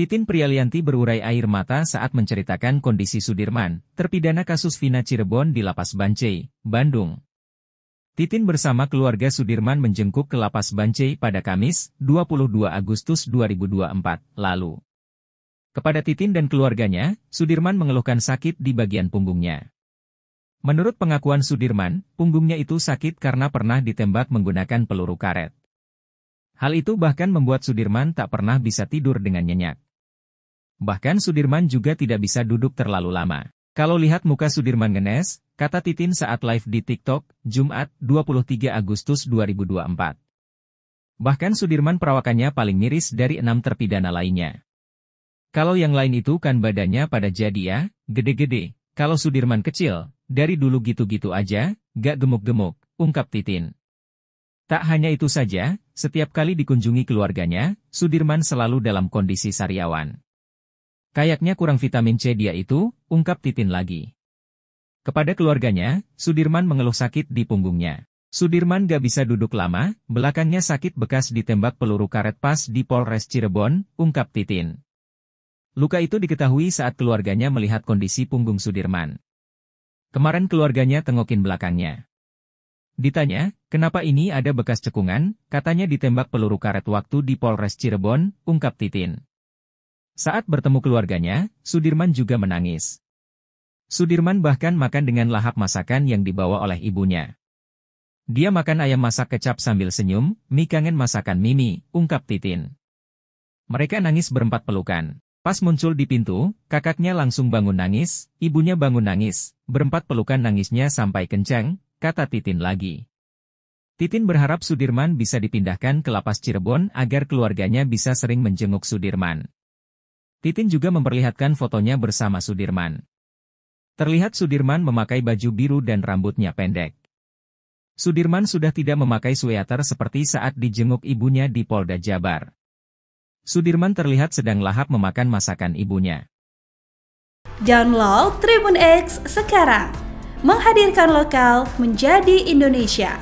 Titin Prialianti berurai air mata saat menceritakan kondisi Sudirman, terpidana kasus Vina Cirebon di Lapas Bancai, Bandung. Titin bersama keluarga Sudirman menjenguk ke Lapas Bancai pada Kamis, 22 Agustus 2024, lalu. Kepada Titin dan keluarganya, Sudirman mengeluhkan sakit di bagian punggungnya. Menurut pengakuan Sudirman, punggungnya itu sakit karena pernah ditembak menggunakan peluru karet. Hal itu bahkan membuat Sudirman tak pernah bisa tidur dengan nyenyak. Bahkan Sudirman juga tidak bisa duduk terlalu lama. Kalau lihat muka Sudirman ngenes, kata Titin saat live di TikTok, Jumat 23 Agustus 2024. Bahkan Sudirman perawakannya paling miris dari enam terpidana lainnya. Kalau yang lain itu kan badannya pada jadi ya, gede-gede. Kalau Sudirman kecil, dari dulu gitu-gitu aja, gak gemuk-gemuk, ungkap Titin. Tak hanya itu saja, setiap kali dikunjungi keluarganya, Sudirman selalu dalam kondisi sariawan. Kayaknya kurang vitamin C dia itu, ungkap Titin lagi. Kepada keluarganya, Sudirman mengeluh sakit di punggungnya. Sudirman gak bisa duduk lama, belakangnya sakit bekas ditembak peluru karet pas di Polres Cirebon, ungkap Titin. Luka itu diketahui saat keluarganya melihat kondisi punggung Sudirman. Kemarin keluarganya tengokin belakangnya. Ditanya, kenapa ini ada bekas cekungan, katanya ditembak peluru karet waktu di Polres Cirebon, ungkap Titin. Saat bertemu keluarganya, Sudirman juga menangis. Sudirman bahkan makan dengan lahap masakan yang dibawa oleh ibunya. Dia makan ayam masak kecap sambil senyum, mie kangen masakan Mimi, ungkap Titin. Mereka nangis berempat pelukan. Pas muncul di pintu, kakaknya langsung bangun nangis, ibunya bangun nangis, berempat pelukan nangisnya sampai kencang, kata Titin lagi. Titin berharap Sudirman bisa dipindahkan ke lapas Cirebon agar keluarganya bisa sering menjenguk Sudirman. Titin juga memperlihatkan fotonya bersama Sudirman. Terlihat Sudirman memakai baju biru dan rambutnya pendek. Sudirman sudah tidak memakai sweater seperti saat dijenguk ibunya di Polda Jabar. Sudirman terlihat sedang lahap memakan masakan ibunya. Download Tribun X sekarang. Menghadirkan lokal menjadi Indonesia.